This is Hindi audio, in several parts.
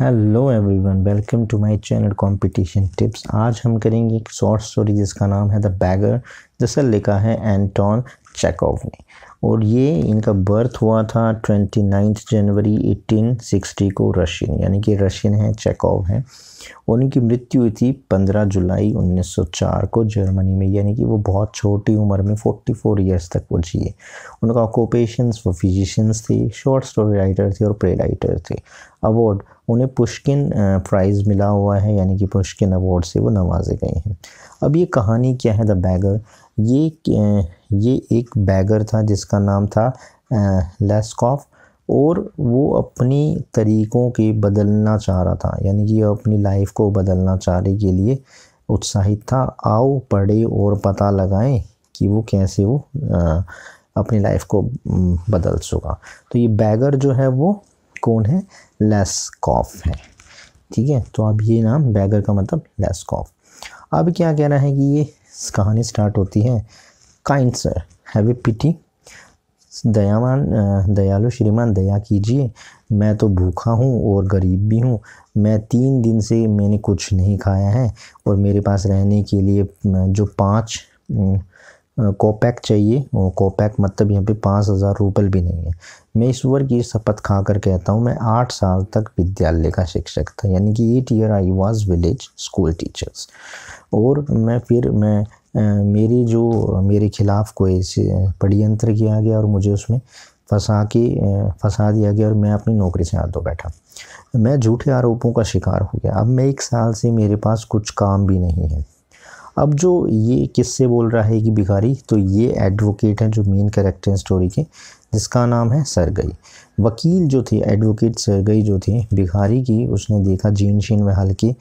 hello everyone welcome to my channel competition tips आज हम करेंगे एक शॉर्ट स्टोरी जिसका नाम है द बैगर जिसे लिखा है एंटोन चेकोव ने और ये इनका बर्थ हुआ था ट्वेंटी नाइन्थ जनवरी 1860 को रशियन यानी कि रशियन है चेकोव है और इनकी मृत्यु हुई थी 15 जुलाई 1904 को जर्मनी में यानी कि वो बहुत छोटी उम्र में 44 ईयर्स तक वो जिए उनका ऑक्यूपेशन वो फिजिशियंस थे शॉर्ट स्टोरी राइटर थे और प्ले राइटर थे अवार्ड उन्हें पुष्किन प्राइज़ मिला हुआ है यानी कि पुष्किन अवार्ड से वो नवाजे गए हैं अब ये कहानी क्या है द बैगर ये ये एक बैगर था जिसका नाम था लेस्कॉफ और वो अपनी तरीक़ों के बदलना चाह रहा था यानी कि अपनी लाइफ को बदलना चाहने के लिए उत्साहित था आओ पढ़े और पता लगाएं कि वो कैसे वो अपनी लाइफ को बदल चुका तो ये बैगर जो है वो कौन है लेस कॉफ़ है ठीक है तो अब ये नाम बैगर का मतलब कॉफ़ अब क्या कह रहा है कि ये कहानी स्टार्ट होती है काइंड सर हैवी पिटी दयावान दयालु श्रीमान दया कीजिए मैं तो भूखा हूँ और गरीब भी हूँ मैं तीन दिन से मैंने कुछ नहीं खाया है और मेरे पास रहने के लिए जो पाँच कोपैक चाहिए और कोपैक मतलब यहाँ पे पाँच हज़ार रूपल भी नहीं है मैं ईश्वर की शपथ खा कर कहता हूँ मैं आठ साल तक विद्यालय का शिक्षक था यानी कि eight year I was village school teachers और मैं फिर मैं मेरी जो मेरे खिलाफ़ कोई षडयंत्र किया गया और मुझे उसमें फंसा के फंसा दिया गया और मैं अपनी नौकरी से हाथ धो बैठा मैं झूठे आरोपों का शिकार हो गया अब मैं एक साल से मेरे पास कुछ काम भी नहीं है अब जो ये किससे बोल रहा है कि भिखारी तो ये एडवोकेट है जो मेन कैरेक्टर हैं स्टोरी के जिसका नाम है सरगई वकील जो थे एडवोकेट सरगई जो थे भिखारी की उसने देखा जीन शीन में हल्के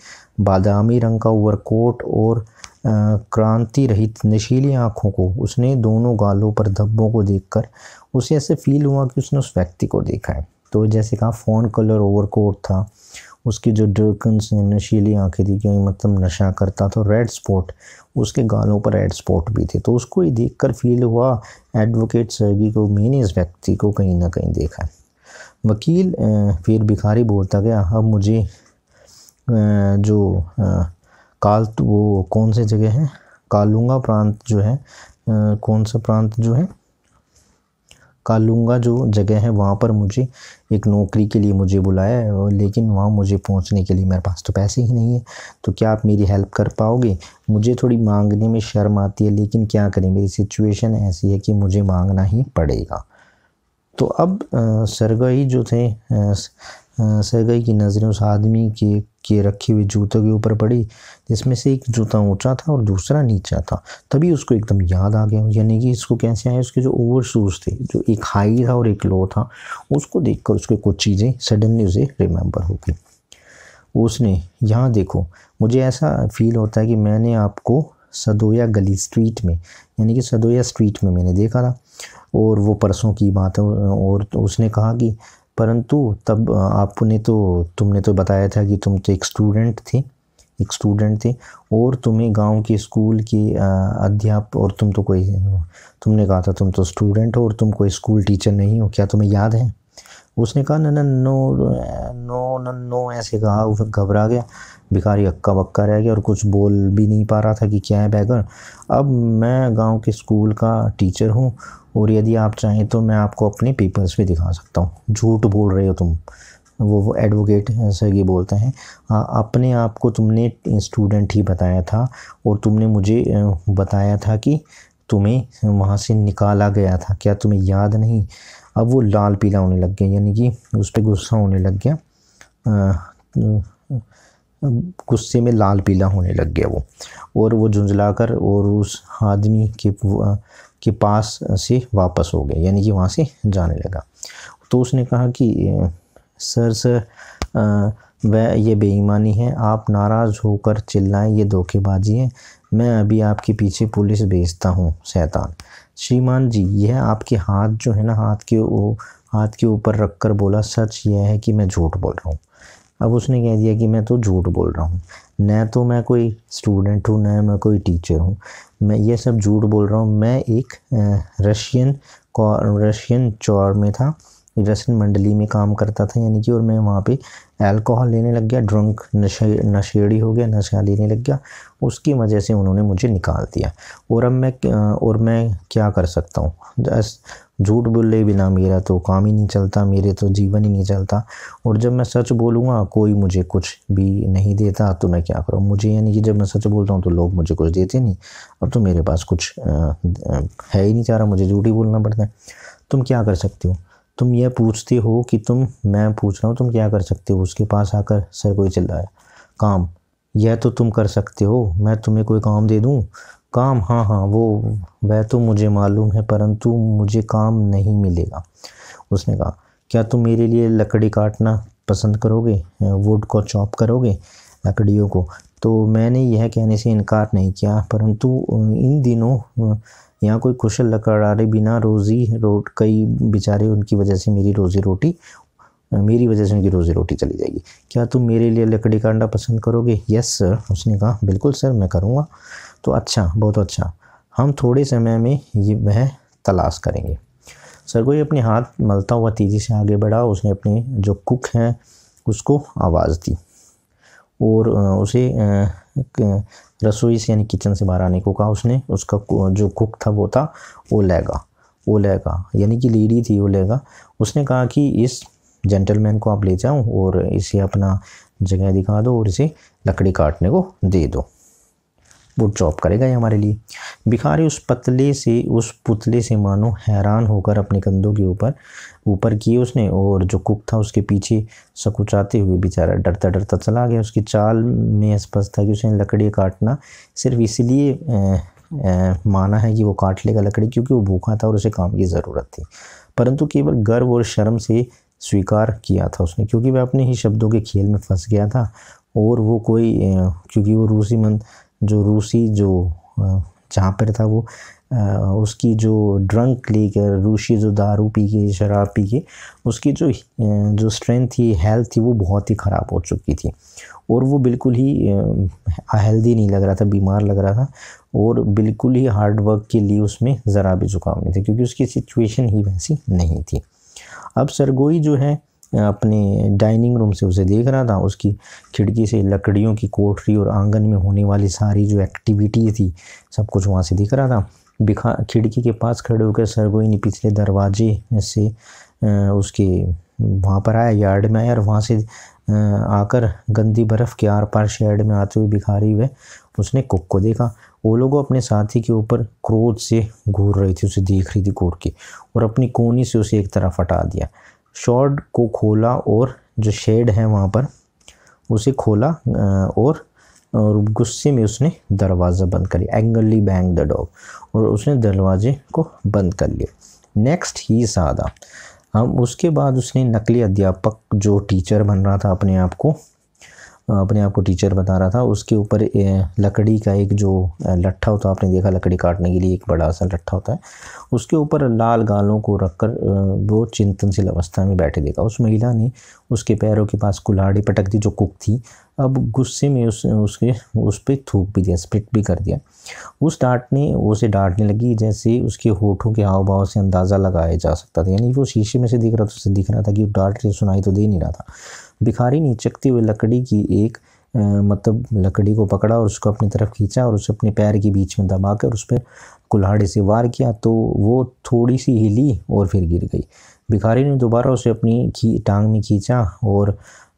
बादामी रंग का ओवरकोट और क्रांति रहित नशीली आँखों को उसने दोनों गालों पर धब्बों को देखकर उसे ऐसे फील हुआ कि उसने उस व्यक्ति को देखा है तो जैसे कहा फ़ोन कलर ओवरकोट था उसकी जो डर्कन्स ने नशीली आँखें थी क्योंकि मतलब नशा करता था रेड स्पॉट उसके गालों पर रेड स्पॉट भी थे तो उसको ही देख कर फील हुआ एडवोकेट सर्गी को मैंने इस व्यक्ति को कहीं ना कहीं देखा है वकील फिर भिखारी बोलता गया अब मुझे जो काल तो वो कौन से जगह है कालूंगा प्रांत जो है कौन सा प्रांत जो है कालूंगा जो जगह है वहाँ पर मुझे एक नौकरी के लिए मुझे बुलाया है और लेकिन वहाँ मुझे पहुँचने के लिए मेरे पास तो पैसे ही नहीं है तो क्या आप मेरी हेल्प कर पाओगे मुझे थोड़ी मांगने में शर्म आती है लेकिन क्या करें मेरी सिचुएशन ऐसी है कि मुझे मांगना ही पड़ेगा तो अब सरगई जो थे सरगई की नज़रें उस आदमी के किए रखी हुई जूतों के ऊपर पड़ी जिसमें से एक जूता ऊंचा था और दूसरा नीचा था तभी उसको एकदम याद आ गया यानी कि इसको कैसे आया उसके जो ओवर शूज़ थे जो एक हाई था और एक लो था उसको देख कर उसके कुछ चीज़ें सडनली उसे रिमेंबर हो गई उसने यहाँ देखो मुझे ऐसा फील होता है कि मैंने आपको सदोया गली स्ट्रीट में यानी कि सदोया स्ट्रीट में मैंने देखा था और वो परसों की बात है और तो उसने कहा कि परंतु तब आपने तो तुमने तो बताया था कि तुम तो एक स्टूडेंट थी एक स्टूडेंट थे और तुम्हें गांव के स्कूल के अध्याप और तुम तो कोई तुमने कहा था तुम तो स्टूडेंट हो और तुम कोई स्कूल टीचर नहीं हो क्या तुम्हें याद है उसने कहा न नो नो न नो ऐसे कहा वो फिर घबरा गया भिखारी अक्का बक्का रह गया और कुछ बोल भी नहीं पा रहा था कि क्या है बैगर अब मैं गांव के स्कूल का टीचर हूँ और यदि आप चाहें तो मैं आपको अपने पेपर्स भी दिखा सकता हूँ झूठ बोल रहे हो तुम वो वो एडवोकेट सर ये बोलते हैं अपने आप को तुमने स्टूडेंट ही बताया था और तुमने मुझे बताया था कि तुम्हें वहाँ से निकाला गया था क्या तुम्हें याद नहीं अब वो लाल पीला होने लग गया यानी कि उस पर गुस्सा होने लग गया गुस्से में लाल पीला होने लग गया वो और वो कर और उस आदमी के के पास से वापस हो गया यानी कि वहाँ से जाने लगा तो उसने कहा कि सर सर वह ये बेईमानी है आप नाराज़ होकर चिल्लाएं ये धोखेबाजी है मैं अभी आपके पीछे पुलिस भेजता हूँ शैतान श्रीमान जी यह आपके हाथ जो है ना हाथ के वो हाथ के ऊपर रख कर बोला सच यह है कि मैं झूठ बोल रहा हूँ अब उसने कह दिया कि मैं तो झूठ बोल रहा हूँ न तो मैं कोई स्टूडेंट हूँ न मैं कोई टीचर हूँ मैं ये सब झूठ बोल रहा हूँ मैं एक रशियन रशियन चौर में था रशियन मंडली में काम करता था यानी कि और मैं वहाँ पे अल्कोहल लेने लग गया ड्रंक नशे नशेड़ी हो गया नशा लेने लग गया उसकी वजह से उन्होंने मुझे निकाल दिया और अब मैं और मैं क्या कर सकता हूँ झूठ बोले बिना मेरा तो काम ही नहीं चलता मेरे तो जीवन ही नहीं चलता और जब मैं सच बोलूँगा कोई मुझे कुछ भी नहीं देता तो मैं क्या करूँ मुझे यानी कि जब मैं सच बोलता हूँ तो लोग मुझे कुछ देते नहीं अब तो मेरे पास कुछ है ही नहीं चाह रहा मुझे झूठ ही बोलना पड़ता है तुम क्या कर सकते हो तुम यह पूछते हो कि तुम मैं पूछ रहा हूँ तुम क्या कर सकते हो उसके पास आकर सर कोई चिल्लाया काम यह तो तुम कर सकते हो मैं तुम्हें कोई काम दे दूँ काम हाँ हाँ वो वह तो मुझे मालूम है परंतु मुझे काम नहीं मिलेगा उसने कहा क्या तुम मेरे लिए लकड़ी काटना पसंद करोगे वुड को चॉप करोगे लकड़ियों को तो मैंने यह कहने से इनकार नहीं किया परंतु इन दिनों यहाँ कोई कुशल लकड़ारे बिना रोज़ी रोट कई बेचारे उनकी वजह से मेरी रोज़ी रोटी मेरी वजह से उनकी रोज़ी रोटी चली जाएगी क्या तुम मेरे लिए लकड़ी काटना पसंद करोगे यस सर उसने कहा बिल्कुल सर मैं करूँगा तो अच्छा बहुत अच्छा हम थोड़े समय में ये वह तलाश करेंगे सरगोई अपने हाथ मलता हुआ तेज़ी से आगे बढ़ा उसने अपने जो कुक हैं उसको आवाज़ दी और उसे रसोई से यानी किचन से बाहर आने को कहा उसने उसका जो कुक था वो था वो वो लेगा यानी कि लेडी थी वो लेगा उसने कहा कि इस जेंटलमैन को आप ले जाओ और इसे अपना जगह दिखा दो और इसे लकड़ी काटने को दे दो वो जॉब करेगा ये हमारे लिए भिखारी उस पतले से उस पुतले से मानो हैरान होकर अपने कंधों के ऊपर ऊपर किए उसने और जो कुक था उसके पीछे सकुचाते हुए बेचारा डरता डरता चला गया उसकी चाल में स्पष्ट था कि उसने लकड़ी काटना सिर्फ इसलिए माना है कि वो काट लेगा लकड़ी क्योंकि वो भूखा था और उसे काम की ज़रूरत थी परंतु केवल गर्व और शर्म से स्वीकार किया था उसने क्योंकि वह अपने ही शब्दों के खेल में फंस गया था और वो कोई क्योंकि वो रूसी मंद जो रूसी जो जहाँ पर था वो उसकी जो ड्रंक लेकर रूसी जो दारू पी के शराब पी के उसकी जो जो स्ट्रेंथ थी हेल्थ थी वो बहुत ही ख़राब हो चुकी थी और वो बिल्कुल ही अहेल्दी नहीं लग रहा था बीमार लग रहा था और बिल्कुल ही हार्ड वर्क के लिए उसमें ज़रा भी झुकाव नहीं था क्योंकि उसकी सिचुएशन ही वैसी नहीं थी अब सरगोई जो है अपने डाइनिंग रूम से उसे देख रहा था उसकी खिड़की से लकड़ियों की कोठरी और आंगन में होने वाली सारी जो एक्टिविटी थी सब कुछ वहाँ से दिख रहा था बिखा खिड़की के पास खड़े होकर सरगोई ने पिछले दरवाजे से उसके वहाँ पर आया यार्ड में आया और वहाँ से आकर गंदी बर्फ़ के आर पार शेड में आते हुए भिखारी हुए उसने कुक को देखा वो लोग अपने साथी के ऊपर क्रोध से घूर रही थी उसे देख रही थी घूर के और अपनी कोनी से उसे एक तरफ हटा दिया शॉर्ट को खोला और जो शेड है वहाँ पर उसे खोला और और गुस्से में उसने दरवाज़ा बंद कर लिया एंगली बैंग द डॉग और उसने दरवाजे को बंद कर लिया नेक्स्ट ही सादा हम उसके बाद उसने नकली अध्यापक जो टीचर बन रहा था अपने आप को अपने आप को टीचर बता रहा था उसके ऊपर लकड़ी का एक जो लट्ठा होता है आपने देखा लकड़ी काटने के लिए एक बड़ा सा लट्ठा होता है उसके ऊपर लाल गालों को रखकर वो चिंतनशील अवस्था में बैठे देखा उस महिला ने उसके पैरों के पास कुल्हाड़ी पटक दी जो कुक थी अब गुस्से में उस उसके उस पर थूक भी दिया स्प्लिट भी कर दिया उस डांटने उसे डांटने लगी जैसे उसके होठों के हाव भाव से अंदाज़ा लगाया जा सकता था यानी वो शीशे में से दिख रहा था उसे दिख रहा था कि डांट सुनाई तो दे नहीं रहा था भिखारी ने चकती हुई लकड़ी की एक आ, मतलब लकड़ी को पकड़ा और उसको अपनी तरफ खींचा और उसे अपने पैर के बीच में दबा कर उस पर कुल्हाड़े से वार किया तो वो थोड़ी सी हिली और फिर गिर गई भिखारी ने दोबारा उसे अपनी खी टांग में खींचा और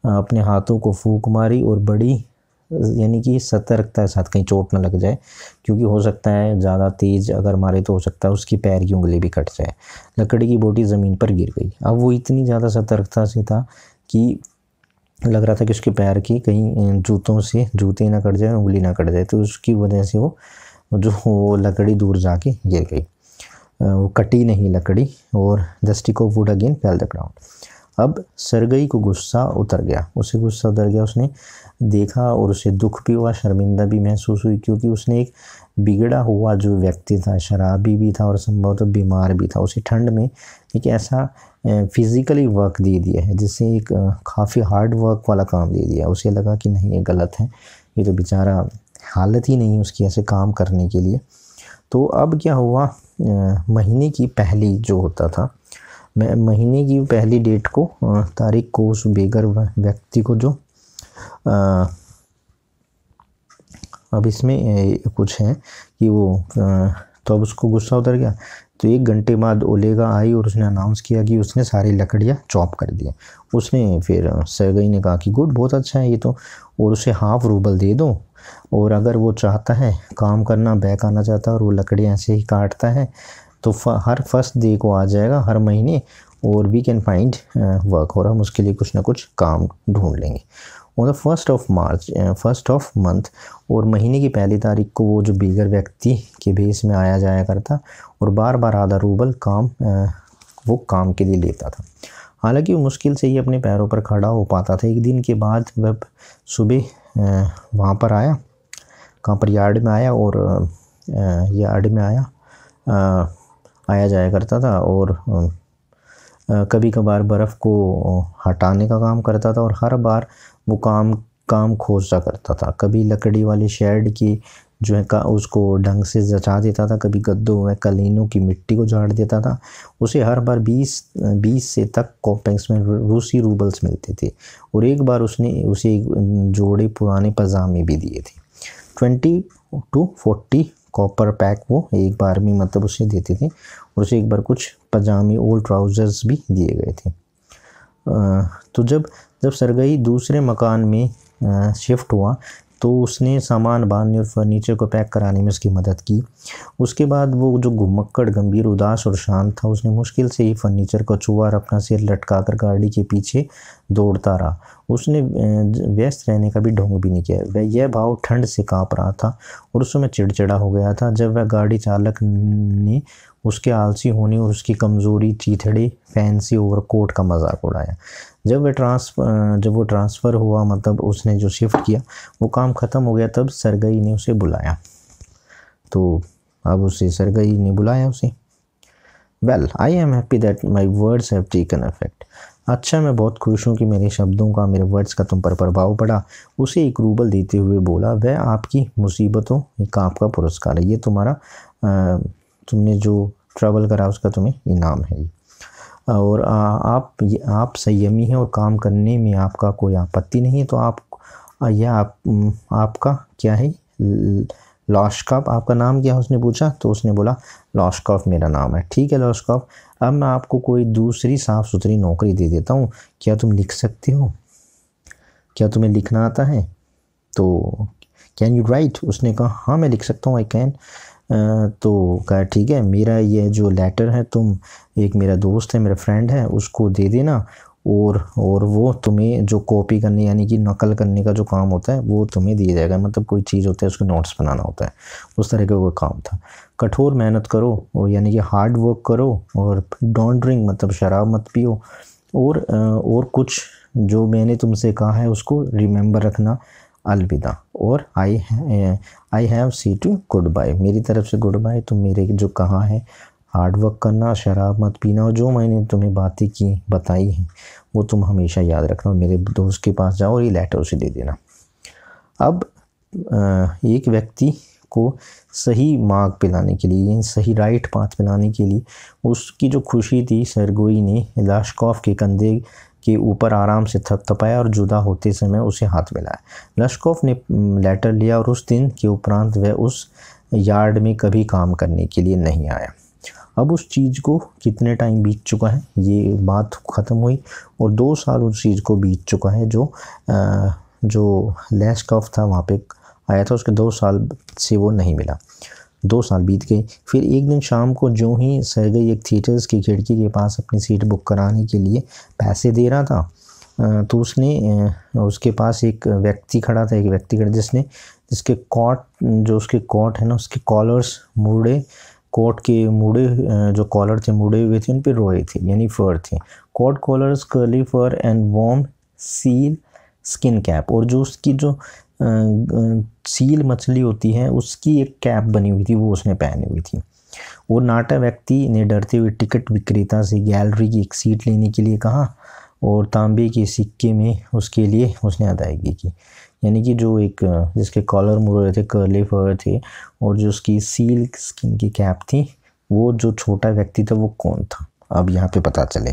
अपने हाथों को फूक मारी और बड़ी यानी कि सतर्कता के साथ कहीं चोट ना लग जाए क्योंकि हो सकता है ज़्यादा तेज़ अगर मारे तो हो सकता है उसकी पैर की उंगली भी कट जाए लकड़ी की बोटी ज़मीन पर गिर गई अब वो इतनी ज़्यादा सतर्कता से था कि लग रहा था कि उसके पैर की कहीं जूतों से जूते ना कट जाए उंगली ना कट जाए तो उसकी वजह से वो जो वो लकड़ी दूर जाके गिर गई वो कटी नहीं लकड़ी और the stick of wood again fell the ground अब सरगई को गुस्सा उतर गया उसे गुस्सा उतर गया उसने देखा और उसे दुख भी हुआ शर्मिंदा भी महसूस हुई क्योंकि उसने एक बिगड़ा हुआ जो व्यक्ति था शराबी भी था और संभवतः बीमार भी था उसे ठंड में एक ऐसा फिज़िकली वर्क दे दिया है जिससे एक काफ़ी हार्ड वर्क वाला काम दे दिया उसे लगा कि नहीं ये गलत है ये तो बेचारा हालत ही नहीं उसकी ऐसे काम करने के लिए तो अब क्या हुआ महीने की पहली जो होता था मैं महीने की पहली डेट को तारीख को उस बेगर व्यक्ति को जो आ, अब इसमें कुछ है कि वो आ, तो अब उसको गुस्सा उतर गया तो एक घंटे बाद ओलेगा आई और उसने अनाउंस किया कि उसने सारी लकड़ियाँ चॉप कर दिया उसने फिर सरगई ने कहा कि गुड बहुत अच्छा है ये तो और उसे हाफ रूबल दे दो और अगर वो चाहता है काम करना बैक आना चाहता है और वो लकड़ियाँ ऐसे ही काटता है तो हर फर्स्ट डे को आ जाएगा हर महीने और वी कैन फाइंड वर्क और हम उसके लिए कुछ ना कुछ काम ढूंढ लेंगे on the first of March first of month और महीने की पहली तारीख को वो जो बीगर व्यक्ति के भेस में आया जाया करता और बार बार आधा रूबल काम uh, वो काम के लिए लेता था हालांकि वो मुश्किल से ही अपने पैरों पर खड़ा हो पाता था एक दिन के बाद वह सुबह uh, वहाँ पर आया कहाँ पर यार्ड में आया और यार्ड uh, में आया आया जाया करता था और कभी कभार बर्फ़ को हटाने का काम करता था और हर बार वो काम काम खोजा करता था कभी लकड़ी वाले शेड की जो है का उसको ढंग से जचा देता था कभी गद्दों में कलीनों की मिट्टी को झाड़ देता था उसे हर बार 20 20 से तक कॉपेंक्स में रूसी रूबल्स मिलते थे और एक बार उसने उसे जोड़े पुराने पजामे भी दिए थे twenty two forty copper pack वो एक बार में मतलब उसे देते थे और उसे एक बार कुछ पजामे ओल्ड ट्राउज़र्स भी दिए गए थे तो जब जब सरगई दूसरे मकान में शिफ्ट हुआ तो उसने सामान बांधने और फर्नीचर को पैक कराने में उसकी मदद की उसके बाद वो जो घुमक्कड़ गंभीर उदास और शांत था उसने मुश्किल से ही फर्नीचर को छुआ और अपना सिर लटका कर गाड़ी के पीछे दौड़ता रहा उसने व्यस्त रहने का भी ढोंग भी नहीं किया वह यह भाव ठंड से काँप रहा था और उस समय चिड़चिड़ा हो गया था जब वह गाड़ी चालक ने उसके आलसी होने और उसकी कमज़ोरी चीथड़ी फैंसी ओवरकोट का मजाक उड़ाया जब वह ट्रांसफर जब वो ट्रांसफ़र हुआ मतलब उसने जो शिफ्ट किया वो काम ख़त्म हो गया तब सरगई ने उसे बुलाया तो अब उसे सरगई ने बुलाया उसे well I am happy that my words have taken effect अच्छा मैं बहुत खुश हूँ कि मेरे शब्दों का मेरे वर्ड्स का तुम पर प्रभाव पड़ा उसे एक रूबल देते हुए बोला वह आपकी मुसीबतों का आपका पुरस्कार है ये तुम्हारा आ, तुमने जो ट्रैवल करा उसका तुम्हें इनाम है और आ, आप आप संयमी हैं और काम करने में आपका कोई आपत्ति नहीं है तो आप यह आप आपका क्या है लॉशकॉफ आपका नाम क्या है उसने पूछा तो उसने बोला लॉशकॉफ मेरा नाम है ठीक है लॉशकॉफ अब मैं आपको कोई दूसरी साफ़ सुथरी नौकरी दे देता हूँ क्या तुम लिख सकते हो क्या तुम्हें लिखना आता है तो कैन यू राइट उसने कहा हाँ मैं लिख सकता हूँ आई कैन तो कहा ठीक है मेरा ये जो लेटर है तुम एक मेरा दोस्त है मेरा फ्रेंड है उसको दे देना और और वो तुम्हें जो कॉपी करने यानी कि नकल करने का जो काम होता है वो तुम्हें दिया जाएगा मतलब कोई चीज़ होता है उसके नोट्स बनाना होता है उस तरह का कोई काम था कठोर मेहनत करो और यानी कि हार्ड वर्क करो और डोंट ड्रिंक मतलब शराब मत पियो और और कुछ जो मैंने तुमसे कहा है उसको रिमेंबर रखना अलविदा और I I have see to goodbye मेरी तरफ से गुड बाय तुम मेरे जो कहा है हार्ड वर्क करना शराब मत पीना और जो मैंने तुम्हें बातें की बताई हैं वो तुम हमेशा याद रखना मेरे दोस्त के पास जाओ और ये लेटर उसे दे देना अब एक व्यक्ति को सही मार्ग पे लाने के लिए सही राइट पाथ पे लाने के लिए उसकी जो खुशी थी सरगोई ने लाशकॉफ के कंधे के ऊपर आराम से थपथपाया और जुदा होते समय उसे हाथ मिलाया लश्कोफ ने लेटर लिया और उस दिन के उपरांत वह उस यार्ड में कभी काम करने के लिए नहीं आया अब उस चीज़ को कितने टाइम बीत चुका है ये बात ख़त्म हुई और दो साल उस चीज़ को बीत चुका है जो आ, जो लैश कफ था वहाँ पे आया था उसके दो साल से वो नहीं मिला दो साल बीत गए फिर एक दिन शाम को जो ही गई एक थिएटर्स की खिड़की के पास अपनी सीट बुक कराने के लिए पैसे दे रहा था तो उसने उसके पास एक व्यक्ति खड़ा था एक व्यक्ति खड़ा जिसने जिसके कॉट जो उसके कॉट है ना उसके कॉलर्स मुड़े कोट के मुड़े जो कॉलर थे मुड़े हुए थे उन पर रोए थे यानी फर थे coat collars curly fur and warm seal skin cap और जो उसकी जो सील मछली होती है उसकी एक कैप बनी हुई थी वो उसने पहनी हुई थी वो नाटा व्यक्ति ने डरते हुए टिकट विक्रेता से गैलरी की एक सीट लेने के लिए कहा और तांबे के सिक्के में उसके लिए उसने अदायगी की यानी कि जो एक जिसके कॉलर मुरे थे कर्ले फर थे और जो उसकी सील स्किन की कैप थी वो जो छोटा व्यक्ति था वो कौन था अब यहाँ पे पता चले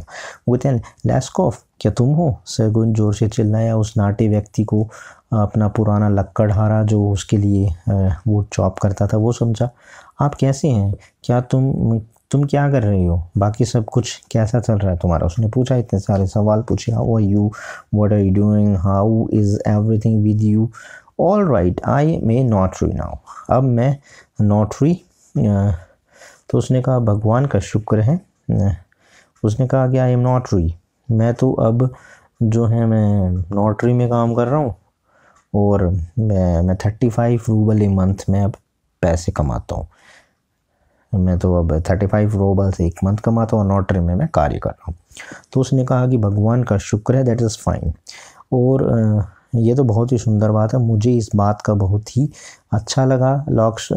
वो हैं लेस्कोफ क्या तुम हो सरगुन जोर से चिल्लाया उस नाटे व्यक्ति को अपना पुराना लक्कड़हारा जो उसके लिए वो चॉप करता था वो समझा आप कैसे हैं क्या तुम तुम क्या कर रहे हो बाकी सब कुछ कैसा चल रहा है तुम्हारा उसने पूछा इतने सारे सवाल पूछे how are you what are you doing how is everything with you all right I may not re now अब मैं नॉट री तो उसने कहा भगवान का शुक्र है उसने कहा कि आई एम नॉटरी मैं तो अब जो है मैं नॉटरी में काम कर रहा हूँ और मैं मैं thirty five rouble a month में अब पैसे कमाता हूँ मैं तो अब थर्टी फाइव रूबल से एक मंथ कमाता हूँ और नॉटरी में मैं कार्य कर रहा हूँ तो उसने कहा कि भगवान का शुक्र है दैट इज़ फाइन और ये तो बहुत ही सुंदर बात है मुझे इस बात का बहुत ही अच्छा लगा लॉक्स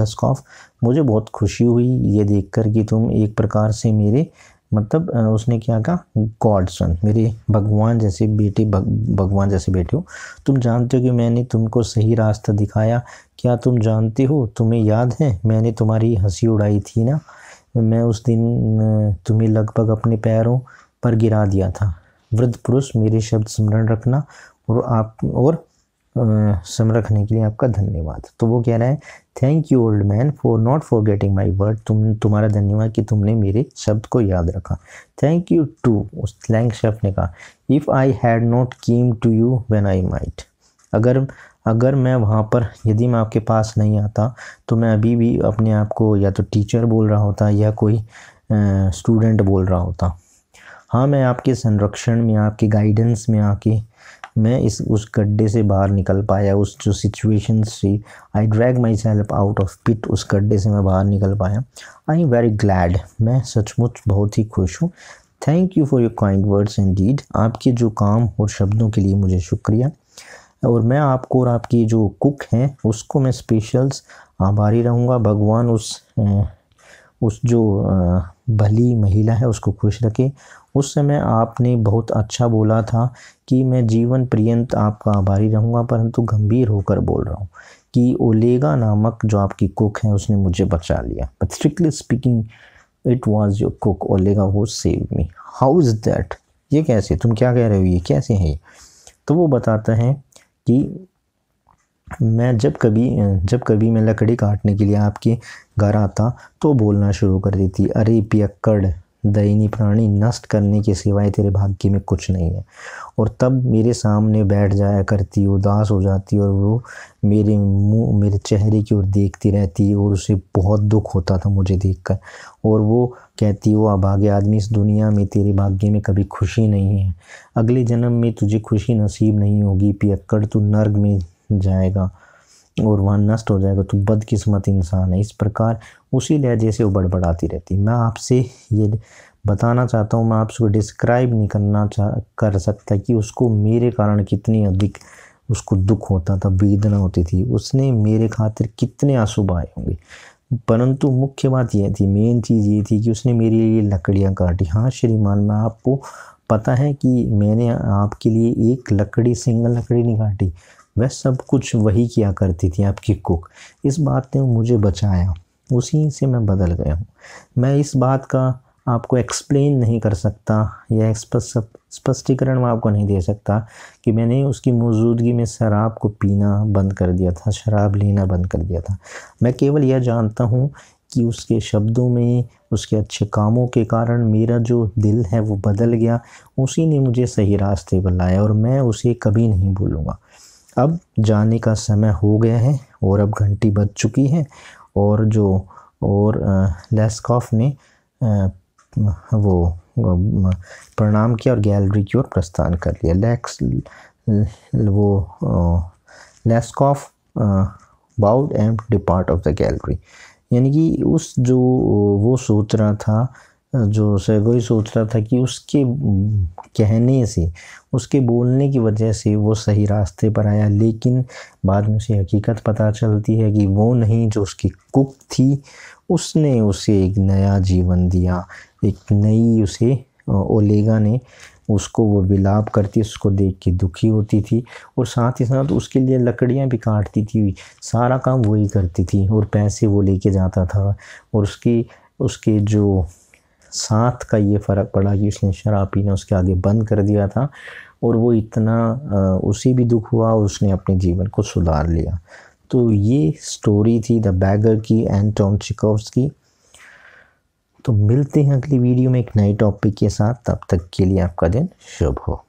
लस्कॉफ मुझे बहुत खुशी हुई ये देखकर कि तुम एक प्रकार से मेरे मतलब उसने क्या कहा गॉड सन मेरी भगवान जैसी बेटी भग, भगवान जैसी बेटी हो तुम जानते हो कि मैंने तुमको सही रास्ता दिखाया क्या तुम जानते हो तुम्हें याद है मैंने तुम्हारी हंसी उड़ाई थी ना मैं उस दिन तुम्हें लगभग अपने पैरों पर गिरा दिया था वृद्ध पुरुष मेरे शब्द स्मरण रखना और आप और स्मरण रखने के लिए आपका धन्यवाद तो वो कह रहा है thank you old man for not forgetting my word तुम तुम्हारा धन्यवाद कि तुमने मेरे शब्द को याद रखा थैंक यू टू उस लैंग शेफ ने कहा if I had not came to you when I might अगर अगर मैं वहाँ पर यदि मैं आपके पास नहीं आता तो मैं अभी भी अपने आप को या तो टीचर बोल रहा होता या कोई स्टूडेंट बोल रहा होता हाँ मैं आपके संरक्षण में आपके गाइडेंस में आके मैं इस उस गड्ढे से बाहर निकल पाया उस जो सिचुएशन थी I drag myself out of pit उस गड्ढे से मैं बाहर निकल पाया आई एम वेरी ग्लैड मैं सचमुच बहुत ही खुश हूँ thank you for your kind words and deed आपके जो काम और शब्दों के लिए मुझे शुक्रिया और मैं आपको और आपकी जो कुक हैं उसको मैं स्पेशल्स आभारी रहूँगा भगवान उस उस जो भली महिला है उसको खुश रखे उस समय आपने बहुत अच्छा बोला था कि मैं जीवन पर्यंत आपका आभारी रहूँगा परंतु गंभीर होकर बोल रहा हूँ कि ओलेगा नामक जो आपकी कुक है उसने मुझे बचा लिया but strictly speaking it was your cook Olega वो save me how is that ये कैसे तुम क्या कह रहे हो ये कैसे है तो वो बताते हैं कि मैं जब कभी जब कभी मैं लकड़ी काटने के लिए आपके घर आता तो बोलना शुरू कर देती अरे पियक्कड़ दयनी प्राणी नष्ट करने के सिवाय तेरे भाग्य में कुछ नहीं है और तब मेरे सामने बैठ जाया करती उदास हो जाती और वो मेरे मुंह मेरे चेहरे की ओर देखती रहती और उसे बहुत दुख होता था मुझे देखकर और वो कहती वो अभागे आदमी इस दुनिया में तेरे भाग्य में कभी खुशी नहीं है अगले जन्म में तुझे खुशी नसीब नहीं होगी पियक्कड़ तू नर्ग में जाएगा और वहाँ नष्ट हो जाएगा तो बदकिस्मत इंसान है इस प्रकार उसी लहजे से वो बड़बड़ाती रहती मैं आपसे ये बताना चाहता हूँ मैं आपको डिस्क्राइब नहीं करना चाह कर सकता कि उसको मेरे कारण कितनी अधिक उसको दुख होता था वेदना होती थी उसने मेरे खातिर कितने आंसू बहाए होंगे परंतु मुख्य बात यह थी मेन चीज़ ये थी कि उसने मेरे लिए लकड़ियाँ काटी हाँ श्रीमान मैं आपको पता है कि मैंने आपके लिए एक लकड़ी सिंगल लकड़ी नहीं काटी वह सब कुछ वही किया करती थी आपकी कुक इस बात ने मुझे बचाया उसी से मैं बदल गया हूँ मैं इस बात का आपको एक्सप्लेन नहीं कर सकता या स्पष्टीकरण मैं आपको नहीं दे सकता कि मैंने उसकी मौजूदगी में शराब को पीना बंद कर दिया था शराब लेना बंद कर दिया था मैं केवल यह जानता हूँ कि उसके शब्दों में उसके अच्छे कामों के कारण मेरा जो दिल है वो बदल गया उसी ने मुझे सही रास्ते पर लाया और मैं उसे कभी नहीं भूलूँगा अब जाने का समय हो गया है और अब घंटी बज चुकी है और जो और लेस्कॉफ ने वो प्रणाम किया और गैलरी की ओर प्रस्थान कर लिया लेक्स वो Leskov bowed and depart of the gallery यानी कि उस जो वो सोच रहा था जो सेगोई सोच रहा था कि उसके कहने से उसके बोलने की वजह से वो सही रास्ते पर आया लेकिन बाद में उसे हकीकत पता चलती है कि वो नहीं जो उसकी कुक थी उसने उसे एक नया जीवन दिया एक नई उसे ओलेगा ने उसको वो विलाप करती उसको देख के दुखी होती थी और साथ ही साथ उसके लिए लकड़ियाँ भी काटती थी सारा काम वही करती थी और पैसे वो लेके जाता था और उसकी उसके जो साथ का ये फ़र्क पड़ा कि उसने शराब पीना उसके आगे बंद कर दिया था और वो इतना उसी भी दुख हुआ उसने अपने जीवन को सुधार लिया तो ये स्टोरी थी द बैगर की एंड टॉम चिकॉव्स की तो मिलते हैं अगली वीडियो में एक नए टॉपिक के साथ तब तक के लिए आपका दिन शुभ हो